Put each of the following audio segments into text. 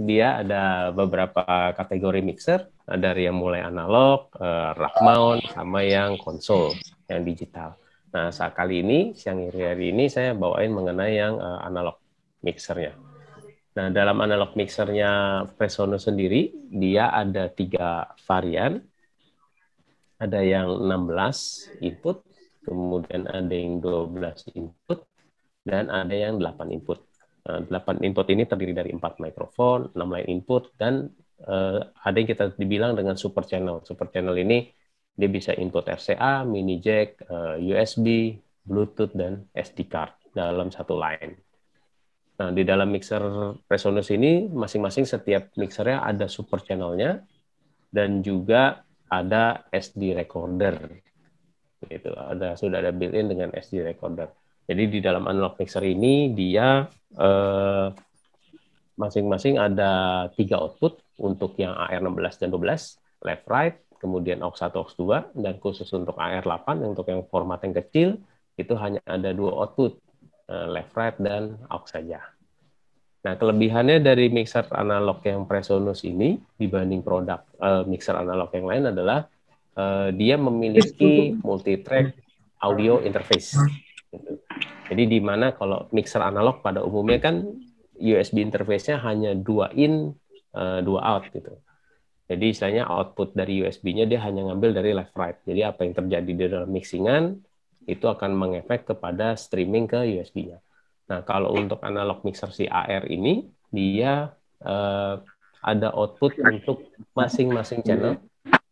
dia ada beberapa kategori mixer dari yang mulai analog, eh, rack mount, sama yang konsol, yang digital. Nah, saat kali ini, siang hari ini saya bawain mengenai yang eh, analog mixernya. Nah, dalam analog mixernya Presono sendiri, dia ada tiga varian. Ada yang 16 input, kemudian ada yang 12 input, dan ada yang 8 input. 8 eh, input ini terdiri dari 4 mikrofon, 6 line input, dan uh, ada yang kita dibilang dengan super channel. Super channel ini dia bisa input RCA, mini jack, uh, eh, USB, Bluetooth, dan SD card dalam satu line. Nah, di dalam mixer Presonus ini, masing-masing setiap mixernya ada super channelnya, dan juga ada SD recorder. Gitu, ada sudah ada built-in dengan SD recorder. Jadi di dalam analog mixer ini dia Eh, masing-masing eh, ada tiga output untuk yang AR16 dan 12, left right, kemudian aux1, aux2, dan khusus untuk AR8 untuk yang format yang kecil itu hanya ada dua output, eh, left right dan aux saja. Nah, kelebihannya dari mixer analog yang Presonus ini dibanding produk uh, mixer analog yang lain adalah dia memiliki multi-track audio interface jadi di mana kalau mixer analog pada umumnya kan USB interface-nya hanya dua in, eh, dua out gitu. Jadi istilahnya output dari USB-nya dia hanya ngambil dari left right. Jadi apa yang terjadi di dalam mixingan itu akan mengefek kepada streaming ke USB-nya. Nah, kalau untuk analog mixer si AR ini dia uh, ada output untuk masing-masing channel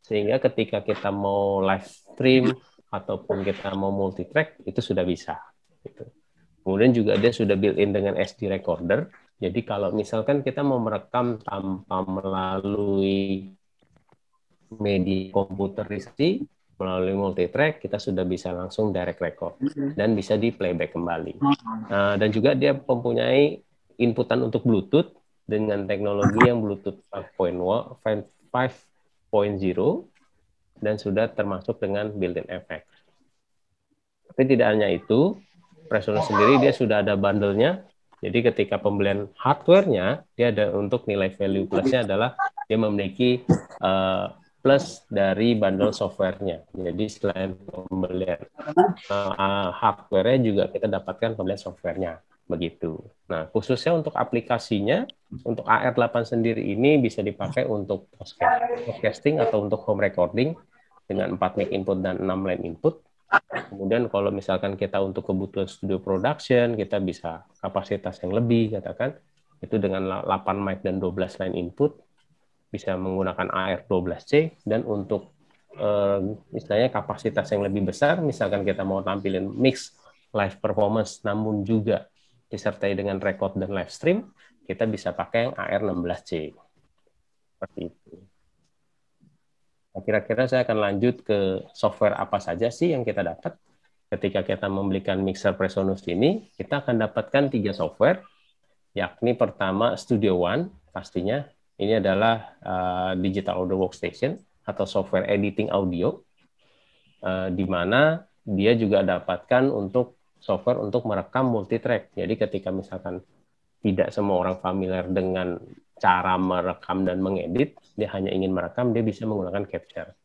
sehingga ketika kita mau live stream ataupun kita mau multitrack itu sudah bisa. Gitu. Kemudian juga dia sudah built-in dengan SD recorder. Jadi kalau misalkan kita mau merekam tanpa melalui media komputerisasi, melalui multitrack, kita sudah bisa langsung direct record mm-hmm. dan bisa di playback kembali. Nah, dan juga dia mempunyai inputan untuk Bluetooth dengan teknologi yang Bluetooth 5.0 dan sudah termasuk dengan built-in effect. Tapi tidak hanya itu, Presure sendiri dia sudah ada bundlenya. Jadi ketika pembelian hardware-nya, dia ada untuk nilai value plus-nya adalah dia memiliki uh, plus dari bundle software-nya. Jadi selain pembelian uh, hardware-nya juga kita dapatkan pembelian software-nya begitu. Nah, khususnya untuk aplikasinya, untuk AR8 sendiri ini bisa dipakai untuk podcasting atau untuk home recording dengan 4 mic input dan 6 line input. Kemudian kalau misalkan kita untuk kebutuhan studio production, kita bisa kapasitas yang lebih, katakan itu dengan 8 mic dan 12 line input bisa menggunakan AR12C dan untuk misalnya eh, kapasitas yang lebih besar misalkan kita mau tampilin mix live performance namun juga disertai dengan record dan live stream kita bisa pakai yang AR16C seperti itu kira-kira saya akan lanjut ke software apa saja sih yang kita dapat. Ketika kita membelikan mixer Presonus ini, kita akan dapatkan tiga software, yakni pertama Studio One pastinya. Ini adalah uh, digital audio workstation atau software editing audio, uh, di mana dia juga dapatkan untuk software untuk merekam multitrack. Jadi ketika misalkan tidak semua orang familiar dengan cara merekam dan mengedit, dia hanya ingin merekam, dia bisa menggunakan Capture.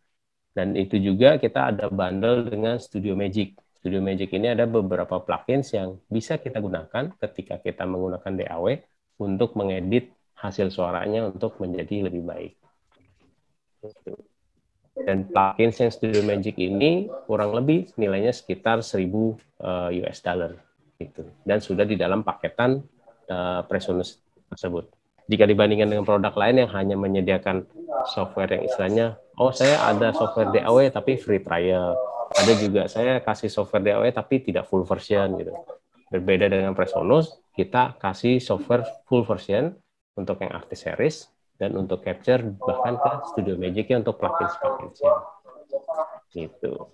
Dan itu juga kita ada bundle dengan Studio Magic. Studio Magic ini ada beberapa plugins yang bisa kita gunakan ketika kita menggunakan DAW untuk mengedit hasil suaranya untuk menjadi lebih baik. Gitu. Dan plugin yang Studio Magic ini kurang lebih nilainya sekitar 1000 eh, US dollar gitu. Dan sudah di dalam paketan uh, Presonus tersebut jika dibandingkan dengan produk lain yang hanya menyediakan software yang istilahnya oh saya ada software DAW tapi free trial ada juga saya kasih software DAW tapi tidak full version gitu berbeda dengan Presonus kita kasih software full version untuk yang artis series dan untuk capture bahkan ke Studio Magic untuk plugin plugin gitu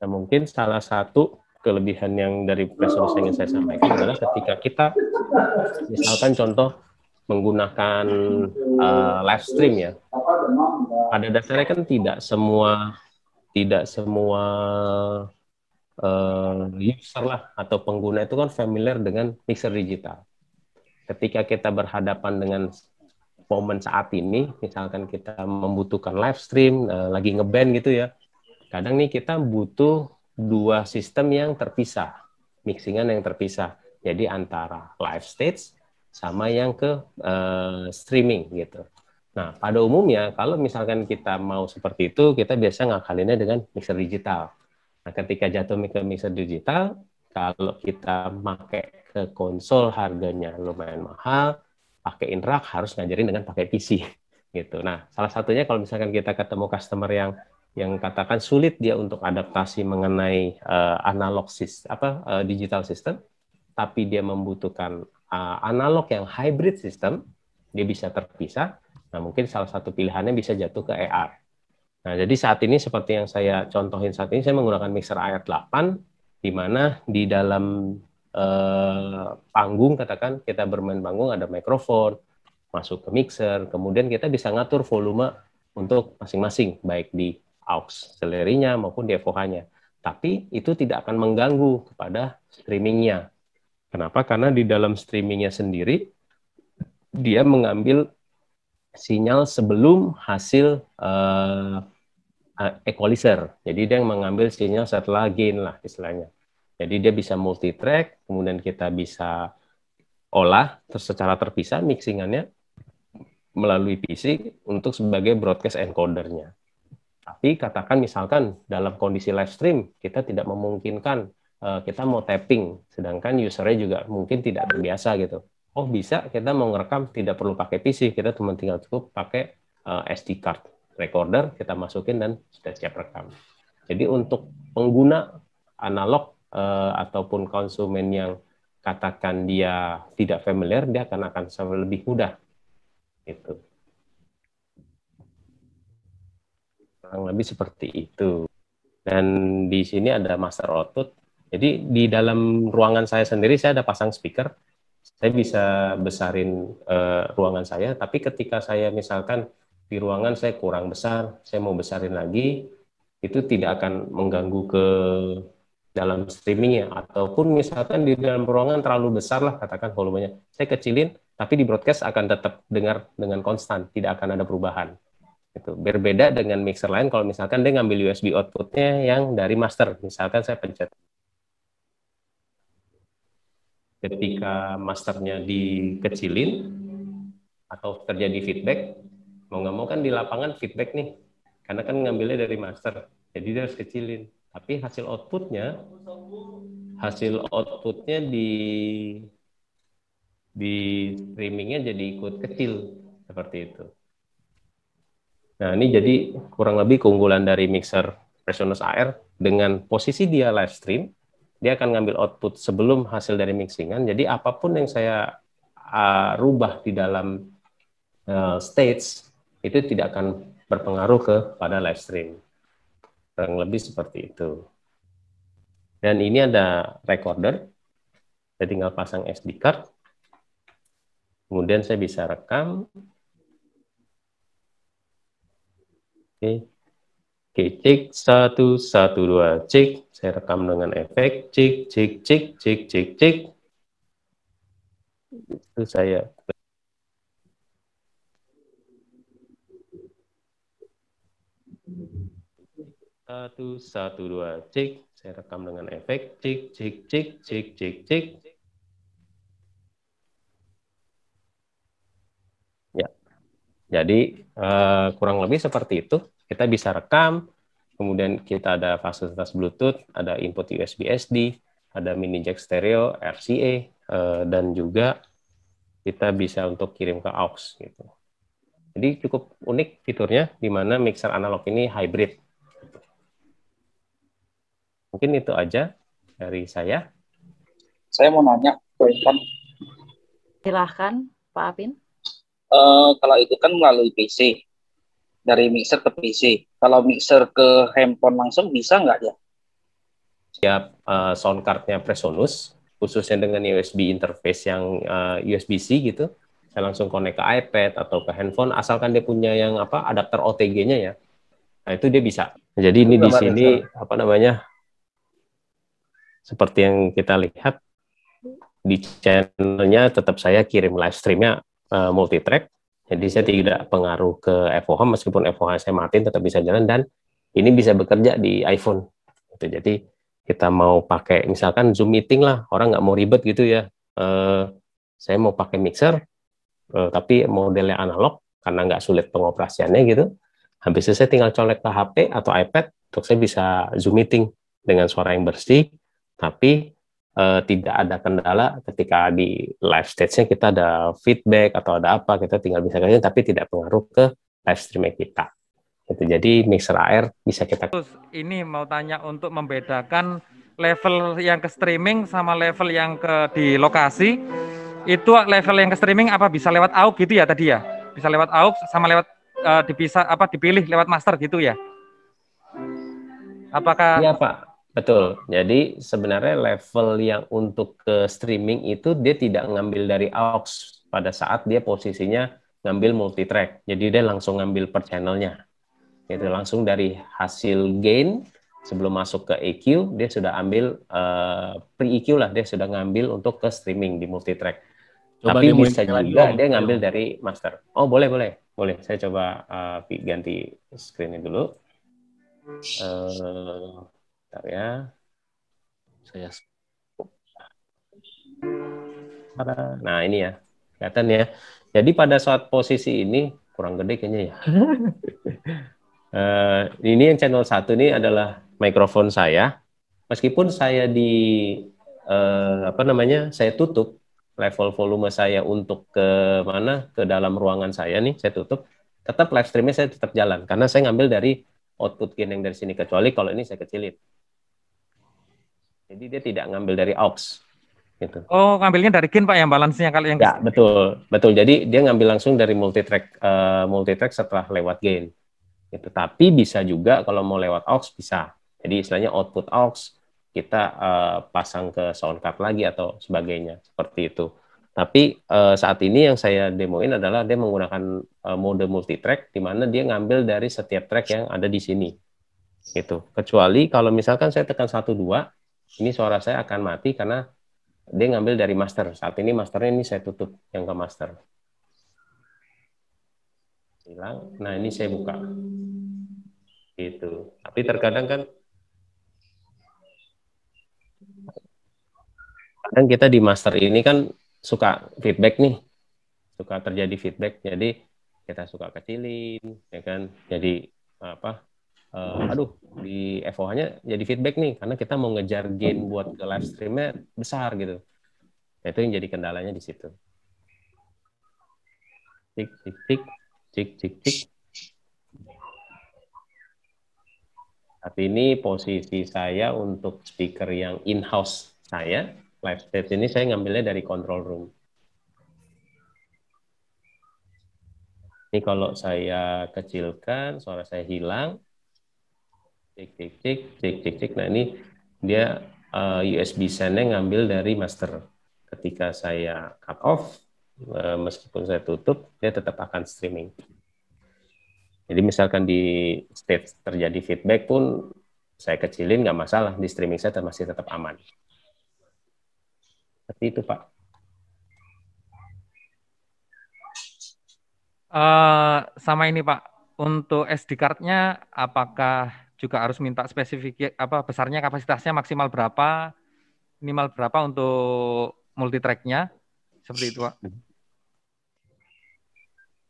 nah mungkin salah satu kelebihan yang dari resource yang saya sampaikan adalah ketika kita misalkan contoh menggunakan uh, live stream ya pada dasarnya kan tidak semua tidak semua uh, user lah atau pengguna itu kan familiar dengan mixer digital ketika kita berhadapan dengan momen saat ini, misalkan kita membutuhkan live stream, uh, lagi ngeband gitu ya, kadang nih kita butuh dua sistem yang terpisah, mixingan yang terpisah. Jadi antara live stage sama yang ke uh, streaming gitu. Nah, pada umumnya kalau misalkan kita mau seperti itu, kita biasa ngakalinnya dengan mixer digital. Nah, ketika jatuh ke mixer digital, kalau kita pakai ke konsol harganya lumayan mahal, pakai inrak harus ngajarin dengan pakai PC gitu. Nah, salah satunya kalau misalkan kita ketemu customer yang yang katakan sulit dia untuk adaptasi mengenai uh, analog sis apa uh, digital system tapi dia membutuhkan uh, analog yang hybrid system dia bisa terpisah nah mungkin salah satu pilihannya bisa jatuh ke AR nah jadi saat ini seperti yang saya contohin saat ini saya menggunakan mixer AR8 di mana di dalam uh, panggung katakan kita bermain panggung ada mikrofon masuk ke mixer kemudian kita bisa ngatur volume untuk masing-masing baik di Aux, nya maupun di FOH-nya. Tapi itu tidak akan mengganggu kepada streamingnya. Kenapa? Karena di dalam streamingnya sendiri dia mengambil sinyal sebelum hasil uh, equalizer. Jadi dia yang mengambil sinyal setelah gain lah istilahnya. Jadi dia bisa multi track, kemudian kita bisa olah secara terpisah mixingannya melalui PC untuk sebagai broadcast encodernya. Tapi katakan misalkan dalam kondisi live stream kita tidak memungkinkan uh, kita mau tapping, sedangkan usernya juga mungkin tidak terbiasa gitu. Oh bisa kita mau ngerekam tidak perlu pakai PC, kita cuma tinggal cukup pakai uh, eh, SD card recorder kita masukin dan sudah siap rekam. Jadi untuk pengguna analog uh, ataupun konsumen yang katakan dia tidak familiar, dia akan akan lebih mudah. Itu. kurang lebih seperti itu dan di sini ada master output jadi di dalam ruangan saya sendiri saya ada pasang speaker saya bisa besarin uh, ruangan saya tapi ketika saya misalkan di ruangan saya kurang besar saya mau besarin lagi itu tidak akan mengganggu ke dalam streamingnya ataupun misalkan di dalam ruangan terlalu besar lah katakan volumenya saya kecilin tapi di broadcast akan tetap dengar dengan konstan tidak akan ada perubahan itu berbeda dengan mixer lain kalau misalkan dia ngambil USB outputnya yang dari master. Misalkan saya pencet ketika masternya dikecilin atau terjadi feedback, mau nggak mau kan di lapangan feedback nih, karena kan ngambilnya dari master, jadi dia harus kecilin. Tapi hasil outputnya, hasil outputnya di di streamingnya jadi ikut kecil seperti itu. Nah, ini jadi kurang lebih keunggulan dari mixer Presonus AR dengan posisi dia live stream, dia akan ngambil output sebelum hasil dari mixingan. Jadi apapun yang saya uh, rubah di dalam uh, stage itu tidak akan berpengaruh kepada live stream. Kurang lebih seperti itu. Dan ini ada recorder. Saya tinggal pasang SD card. Kemudian saya bisa rekam, Oke. Oke, cek satu satu dua cek. Saya rekam dengan efek cek cek cek cek cek cek. Itu saya satu satu dua cek saya rekam dengan efek cek cek cek cek cek cek Jadi uh, kurang lebih seperti itu. Kita bisa rekam, kemudian kita ada fasilitas Bluetooth, ada input USB SD, ada mini jack stereo, RCA, uh, eh, dan juga kita bisa untuk kirim ke aux gitu. Jadi cukup unik fiturnya di mana mixer analog ini hybrid. Mungkin itu aja dari saya. Saya mau nanya ke Silahkan Pak Apin uh, kalau itu kan melalui PC dari mixer ke PC. Kalau mixer ke handphone langsung bisa nggak ya? Siap uh, eh, sound cardnya Presonus khususnya dengan USB interface yang uh, eh, USB-C gitu. Saya langsung connect ke iPad atau ke handphone asalkan dia punya yang apa adapter OTG-nya ya. Nah, itu dia bisa. Jadi ini di sini apa namanya? Seperti yang kita lihat di channelnya tetap saya kirim live streamnya Eh, multi track. Jadi saya tidak pengaruh ke FOH meskipun FOH saya mati, tetap bisa jalan dan ini bisa bekerja di iPhone. Gitu. Jadi kita mau pakai misalkan Zoom meeting lah, orang nggak mau ribet gitu ya. Eh, saya mau pakai mixer, eh, tapi modelnya analog karena nggak sulit pengoperasiannya gitu. Habis itu saya tinggal colek ke HP atau iPad, untuk saya bisa Zoom meeting dengan suara yang bersih, tapi uh, tidak ada kendala ketika di live stage-nya kita ada feedback atau ada apa kita tinggal bisa kerjain tapi tidak pengaruh ke live streaming kita. Gitu. Jadi mixer air bisa kita. Terus ini mau tanya untuk membedakan level yang ke streaming sama level yang ke di lokasi itu level yang ke streaming apa bisa lewat AUG gitu ya tadi ya? Bisa lewat AUG sama lewat uh, dipisah apa dipilih lewat master gitu ya? Apakah ya Pak Betul. Jadi sebenarnya level yang untuk ke streaming itu dia tidak ngambil dari aux pada saat dia posisinya ngambil multitrack. Jadi dia langsung ngambil per channelnya. Itu langsung dari hasil gain sebelum masuk ke EQ dia sudah ambil uh, eh, pre EQ lah dia sudah ngambil untuk ke streaming di multitrack. Coba Tapi bisa juga dia ngambil dari master. Oh boleh boleh boleh. Saya coba uh, ganti ini dulu. Uh, Bentar ya. Saya Nah, ini ya. Kelihatan ya. Jadi pada saat posisi ini kurang gede kayaknya ya. uh, ini yang channel satu ini adalah mikrofon saya. Meskipun saya di uh, apa namanya? saya tutup level volume saya untuk ke mana? ke dalam ruangan saya nih, saya tutup. Tetap live streamnya saya tetap jalan karena saya ngambil dari output gain yang dari sini kecuali kalau ini saya kecilin. Jadi dia tidak ngambil dari aux. Gitu. Oh, ngambilnya dari gain Pak yang balance-nya kalau yang Ya, betul. Betul. Jadi dia ngambil langsung dari multi track, uh, eh, track setelah lewat gain. Gitu. Tapi bisa juga kalau mau lewat aux bisa. Jadi istilahnya output aux kita uh, pasang ke sound card lagi atau sebagainya seperti itu. Tapi uh, saat ini yang saya demoin adalah dia menggunakan uh, mode track, di mana dia ngambil dari setiap track yang ada di sini. Gitu. Kecuali kalau misalkan saya tekan satu dua ini suara saya akan mati karena dia ngambil dari master. Saat ini masternya ini saya tutup yang ke master. Hilang. Nah, ini saya buka. Gitu. Tapi terkadang kan kadang kita di master ini kan suka feedback nih. Suka terjadi feedback. Jadi kita suka kecilin, ya kan? Jadi apa? uh, aduh di FOH-nya jadi feedback nih karena kita mau ngejar gain buat ke live streamnya besar gitu. Nah, itu yang jadi kendalanya di situ. Tik tik tik tik tik tik. Saat ini posisi saya untuk speaker yang in-house saya, live stage ini saya ngambilnya dari control room. Ini kalau saya kecilkan, suara saya hilang, Cek, cek, cek, cek, cek, cek. Nah ini dia uh, eh, USB sendnya ngambil dari master. Ketika saya cut off, eh, meskipun saya tutup, dia tetap akan streaming. Jadi misalkan di state terjadi feedback pun saya kecilin nggak masalah di streaming saya masih tetap aman. Seperti itu Pak. Uh, sama ini Pak, untuk SD card-nya apakah juga harus minta spesifik apa besarnya kapasitasnya maksimal berapa, minimal berapa untuk multi tracknya seperti itu, Pak.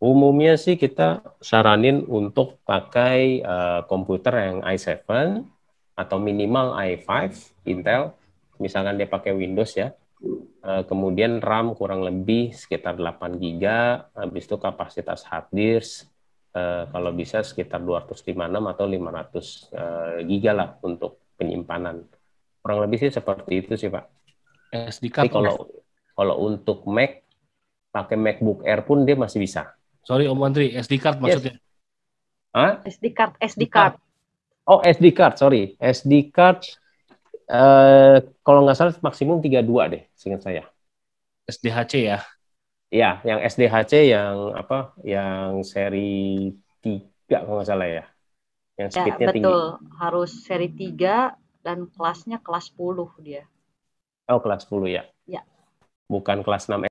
Umumnya sih kita saranin untuk pakai uh, komputer yang i7 atau minimal i5 Intel, misalkan dia pakai Windows ya. Uh, kemudian RAM kurang lebih sekitar 8 GB, habis itu kapasitas hard disk Eh, kalau bisa sekitar 256 atau 500 ratus eh, giga lah untuk penyimpanan. Kurang lebih sih seperti itu sih Pak. SD card. Tapi kalau ya? kalau untuk Mac pakai MacBook Air pun dia masih bisa. Sorry Om Andri, SD card maksudnya. Hah? SD card, SD card. Oh SD card, sorry. SD card eh, kalau nggak salah maksimum 32 deh, seingat saya. SDHC ya? ya yang SDHC yang apa yang seri 3 kalau nggak salah ya yang ya, speednya ya, betul. tinggi harus seri 3 dan kelasnya kelas 10 dia oh kelas 10 ya ya bukan kelas 6